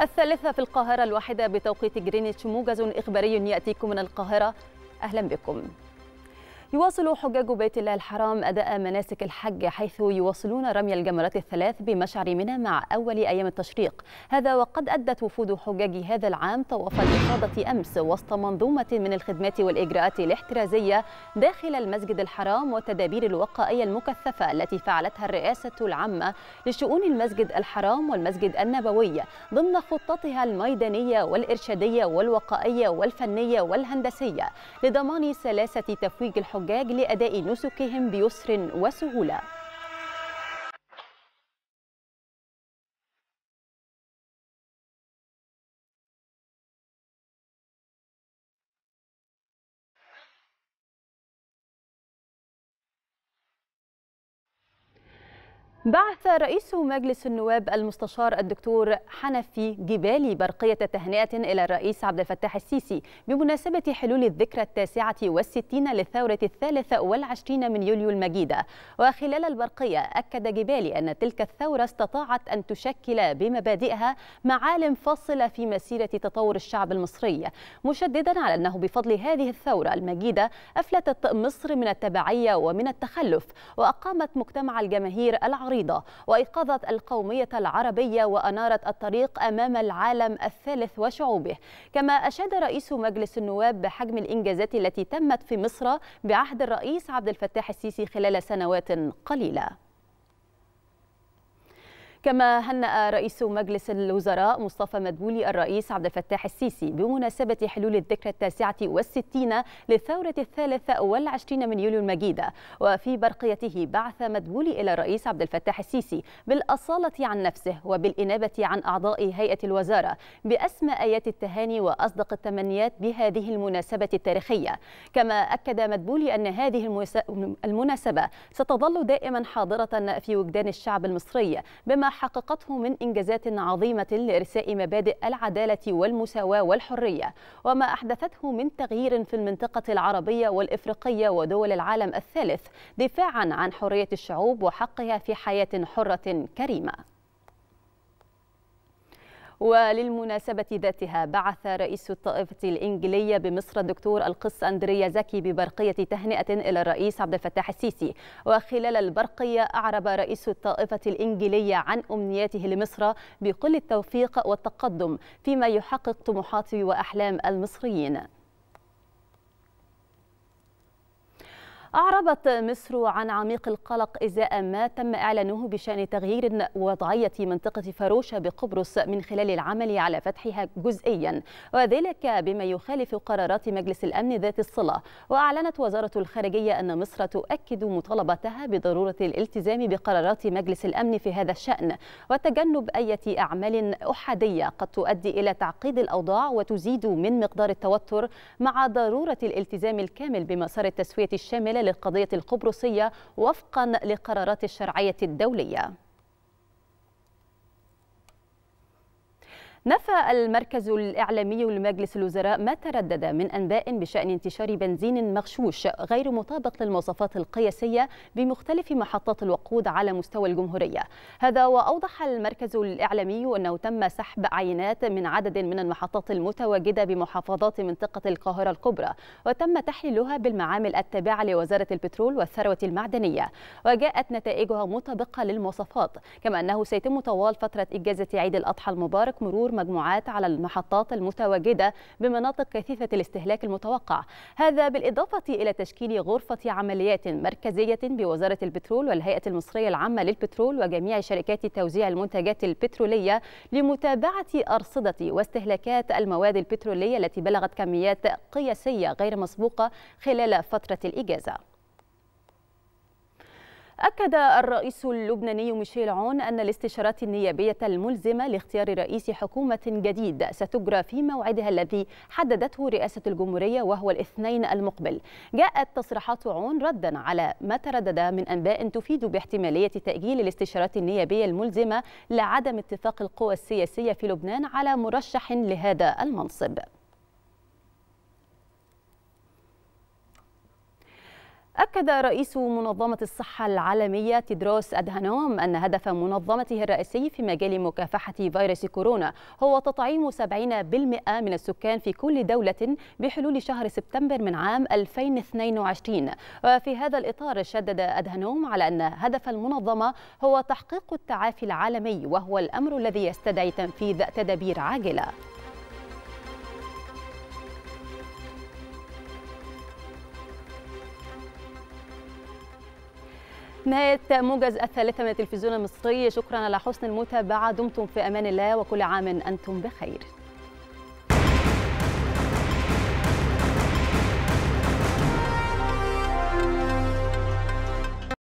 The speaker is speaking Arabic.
الثالثة في القاهرة الواحدة بتوقيت جرينتش موجز إخباري يأتيكم من القاهرة أهلا بكم يواصل حجاج بيت الله الحرام أداء مناسك الحج حيث يواصلون رمي الجمرات الثلاث بمشعر منى مع أول أيام التشريق هذا وقد أدت وفود حجاج هذا العام طواف الإفاضة أمس وسط منظومة من الخدمات والإجراءات الاحترازية داخل المسجد الحرام والتدابير الوقائية المكثفة التي فعلتها الرئاسة العامة لشؤون المسجد الحرام والمسجد النبوي ضمن خطتها الميدانية والإرشادية والوقائية والفنية والهندسية لضمان سلاسة تفويج الحجاج الحجاج لأداء نسكهم بيسر وسهولة بعث رئيس مجلس النواب المستشار الدكتور حنفي جبالي برقية تهنئة إلى الرئيس عبد الفتاح السيسي بمناسبة حلول الذكرى التاسعة والستين للثورة الثالثة والعشرين من يوليو المجيدة وخلال البرقية أكد جبالي أن تلك الثورة استطاعت أن تشكل بمبادئها معالم فاصلة في مسيرة تطور الشعب المصري مشددا على أنه بفضل هذه الثورة المجيدة أفلتت مصر من التبعية ومن التخلف وأقامت مجتمع الجماهير العريض عريضة وأيقظت القومية العربية وأنارت الطريق أمام العالم الثالث وشعوبه كما أشاد رئيس مجلس النواب بحجم الإنجازات التي تمت في مصر بعهد الرئيس عبد الفتاح السيسي خلال سنوات قليلة كما هنأ رئيس مجلس الوزراء مصطفى مدبولي الرئيس عبد الفتاح السيسي بمناسبة حلول الذكرى التاسعة والستين للثورة الثالثة والعشرين من يوليو المجيدة وفي برقيته بعث مدبولي إلى الرئيس عبد الفتاح السيسي بالأصالة عن نفسه وبالإنابة عن أعضاء هيئة الوزارة بأسمى آيات التهاني وأصدق التمنيات بهذه المناسبة التاريخية كما أكد مدبولي أن هذه المناسبة ستظل دائما حاضرة في وجدان الشعب المصري بما حققته من إنجازات عظيمة لإرساء مبادئ العدالة والمساواة والحرية وما أحدثته من تغيير في المنطقة العربية والإفريقية ودول العالم الثالث دفاعا عن حرية الشعوب وحقها في حياة حرة كريمة وللمناسبة ذاتها بعث رئيس الطائفة الإنجلية بمصر الدكتور القس أندريا زكي ببرقية تهنئة إلى الرئيس عبد الفتاح السيسي وخلال البرقية أعرب رئيس الطائفة الإنجلية عن أمنياته لمصر بكل التوفيق والتقدم فيما يحقق طموحات وأحلام المصريين أعربت مصر عن عميق القلق إزاء ما تم إعلانه بشأن تغيير وضعية منطقة فاروشة بقبرص من خلال العمل على فتحها جزئيا وذلك بما يخالف قرارات مجلس الأمن ذات الصلة وأعلنت وزارة الخارجية أن مصر تؤكد مطالبتها بضرورة الالتزام بقرارات مجلس الأمن في هذا الشأن وتجنب أي أعمال أحادية قد تؤدي إلى تعقيد الأوضاع وتزيد من مقدار التوتر مع ضرورة الالتزام الكامل بمسار التسوية الشاملة للقضية القبرصية وفقا لقرارات الشرعية الدولية نفى المركز الإعلامي لمجلس الوزراء ما تردد من أنباء بشأن انتشار بنزين مغشوش غير مطابق للمواصفات القياسية بمختلف محطات الوقود على مستوى الجمهورية هذا وأوضح المركز الإعلامي أنه تم سحب عينات من عدد من المحطات المتواجدة بمحافظات منطقة القاهرة الكبرى وتم تحليلها بالمعامل التابعة لوزارة البترول والثروة المعدنية وجاءت نتائجها مطابقة للمواصفات كما أنه سيتم طوال فترة إجازة عيد الأضحى المبارك مرور مرور مجموعات على المحطات المتواجدة بمناطق كثيفة الاستهلاك المتوقع هذا بالإضافة إلى تشكيل غرفة عمليات مركزية بوزارة البترول والهيئة المصرية العامة للبترول وجميع شركات توزيع المنتجات البترولية لمتابعة أرصدة واستهلاكات المواد البترولية التي بلغت كميات قياسية غير مسبوقة خلال فترة الإجازة أكد الرئيس اللبناني ميشيل عون أن الاستشارات النيابية الملزمة لاختيار رئيس حكومة جديد ستجرى في موعدها الذي حددته رئاسة الجمهورية وهو الاثنين المقبل جاءت تصريحات عون ردا على ما تردد من أنباء تفيد باحتمالية تأجيل الاستشارات النيابية الملزمة لعدم اتفاق القوى السياسية في لبنان على مرشح لهذا المنصب أكد رئيس منظمة الصحة العالمية تدروس أدهانوم أن هدف منظمته الرئيسي في مجال مكافحة فيروس كورونا هو تطعيم 70% من السكان في كل دولة بحلول شهر سبتمبر من عام 2022 وفي هذا الإطار شدد أدهانوم على أن هدف المنظمة هو تحقيق التعافي العالمي وهو الأمر الذي يستدعي تنفيذ تدابير عاجلة نهاية موجز الثالثة من التلفزيون المصري شكرا على حسن المتابعة دمتم في أمان الله وكل عام أنتم بخير